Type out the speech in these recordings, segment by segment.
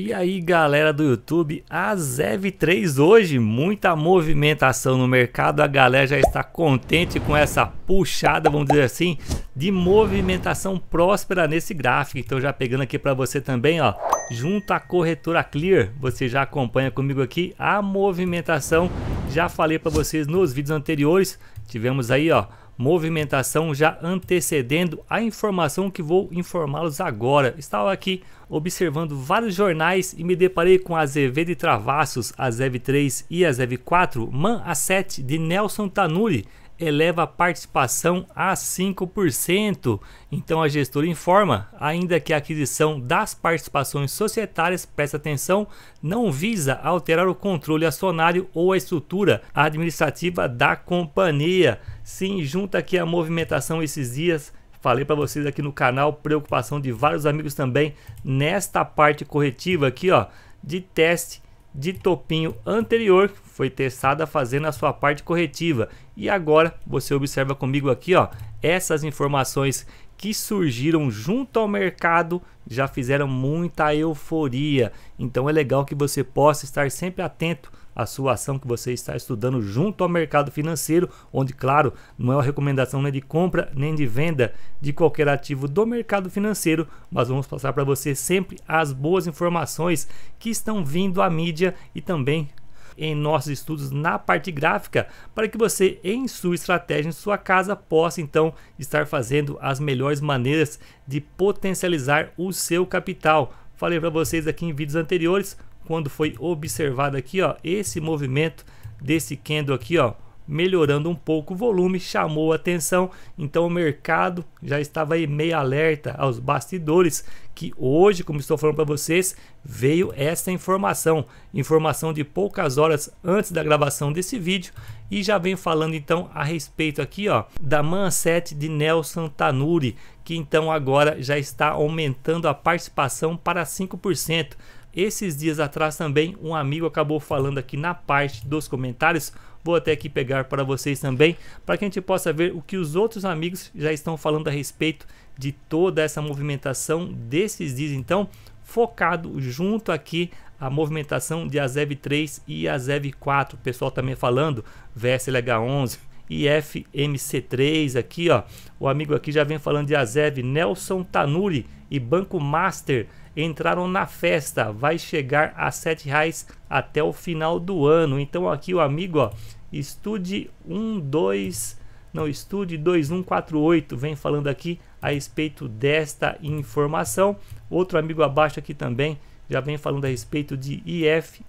E aí galera do YouTube, a ZEV3 hoje, muita movimentação no mercado, a galera já está contente com essa puxada, vamos dizer assim, de movimentação próspera nesse gráfico. Então já pegando aqui para você também, ó, junto à corretora Clear, você já acompanha comigo aqui a movimentação. Já falei para vocês nos vídeos anteriores, tivemos aí, ó, movimentação já antecedendo a informação que vou informá-los agora. Estava aqui observando vários jornais e me deparei com a ZV de Travassos, a zv 3 e a zv 4 MAN A7 de Nelson Tanuri eleva a participação a 5%. Então a gestora informa, ainda que a aquisição das participações societárias, presta atenção, não visa alterar o controle acionário ou a estrutura administrativa da companhia. Sim, junta aqui a movimentação esses dias Falei para vocês aqui no canal, preocupação de vários amigos também nesta parte corretiva aqui, ó, de teste de topinho anterior foi testada fazendo a sua parte corretiva. E agora você observa comigo aqui, ó, essas informações que surgiram junto ao mercado já fizeram muita euforia. Então é legal que você possa estar sempre atento a sua ação que você está estudando junto ao mercado financeiro, onde, claro, não é uma recomendação nem de compra nem de venda de qualquer ativo do mercado financeiro, mas vamos passar para você sempre as boas informações que estão vindo à mídia e também em nossos estudos na parte gráfica para que você, em sua estratégia, em sua casa, possa então estar fazendo as melhores maneiras de potencializar o seu capital. Falei para vocês aqui em vídeos anteriores quando foi observado aqui, ó, esse movimento desse candle aqui, ó, melhorando um pouco o volume, chamou atenção. Então o mercado já estava aí meio alerta aos bastidores que hoje, como estou falando para vocês, veio essa informação, informação de poucas horas antes da gravação desse vídeo e já vem falando então a respeito aqui, ó, da Manset de Nelson Tanuri, que então agora já está aumentando a participação para 5%. Esses dias atrás também um amigo acabou falando aqui na parte dos comentários. Vou até aqui pegar para vocês também, para que a gente possa ver o que os outros amigos já estão falando a respeito de toda essa movimentação desses dias. Então, focado junto aqui a movimentação de Azev 3 e Azev 4. O pessoal também falando, VSLH11, IFMC3 aqui, ó. O amigo aqui já vem falando de Azev, Nelson Tanuri e Banco Master entraram na festa. Vai chegar a R$ reais até o final do ano. Então aqui o amigo, ó, estude 12 não estude 2148 vem falando aqui a respeito desta informação. Outro amigo abaixo aqui também já vem falando a respeito de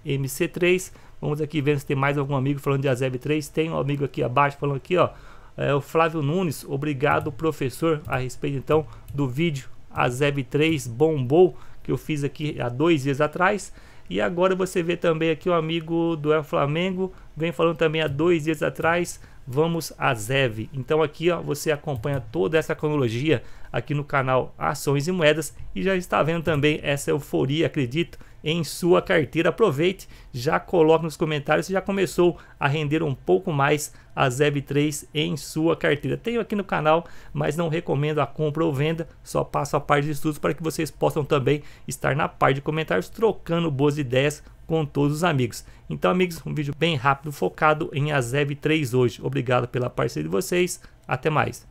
IFMC3. Vamos aqui ver se tem mais algum amigo falando de Azeb 3. Tem um amigo aqui abaixo falando aqui, ó. É o Flávio Nunes, obrigado professor a respeito então do vídeo Azeb 3 bombou que eu fiz aqui há dois dias atrás. E agora você vê também aqui o amigo do El Flamengo Vem falando também há dois dias atrás, vamos a ZEV. Então aqui ó, você acompanha toda essa cronologia aqui no canal Ações e Moedas e já está vendo também essa euforia, acredito, em sua carteira. Aproveite, já coloque nos comentários se já começou a render um pouco mais a ZEV3 em sua carteira. Tenho aqui no canal, mas não recomendo a compra ou venda, só passo a parte de estudos para que vocês possam também estar na parte de comentários trocando boas ideias com todos os amigos. Então, amigos, um vídeo bem rápido focado em Azev 3 hoje. Obrigado pela parceria de vocês. Até mais.